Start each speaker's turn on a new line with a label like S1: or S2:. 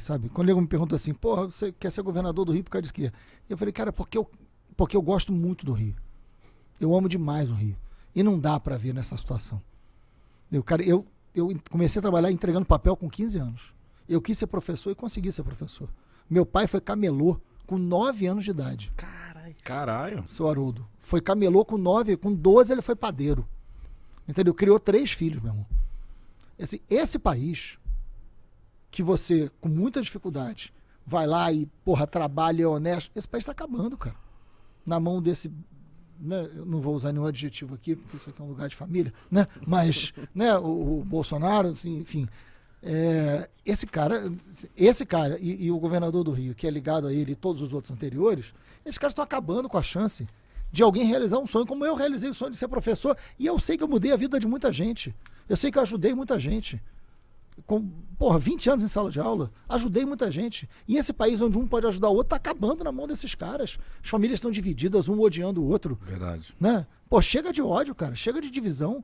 S1: sabe? Quando ele me perguntou assim, porra, você quer ser governador do Rio por causa de quê? Eu falei, cara, porque eu, porque eu gosto muito do Rio. Eu amo demais o Rio. E não dá para ver nessa situação. Eu, cara, eu, eu comecei a trabalhar entregando papel com 15 anos. Eu quis ser professor e consegui ser professor. Meu pai foi camelô com 9 anos de idade. Caralho. Caralho. Seu Haroldo. Foi camelô com 9, com 12 ele foi padeiro. Entendeu? Criou três filhos, meu irmão. Esse, esse país que você, com muita dificuldade, vai lá e, porra, trabalha, é honesto. Esse país está acabando, cara. Na mão desse. Né, eu não vou usar nenhum adjetivo aqui, porque isso aqui é um lugar de família, né? Mas, né, o, o, Bolsonaro, assim, enfim. É, esse cara, esse cara e, e, o governador do Rio, que é ligado a ele e todos os outros anteriores, esses caras estão acabando com a chance de alguém realizar um sonho, como eu realizei o sonho de ser professor, e eu sei que eu mudei a vida de muita gente. Eu sei que eu ajudei muita gente com porra, 20 anos em sala de aula, ajudei muita gente. E esse país onde um pode ajudar o outro tá acabando na mão desses caras. As famílias estão divididas, um odiando o outro. Verdade. Né? Pô, chega de ódio, cara, chega de divisão.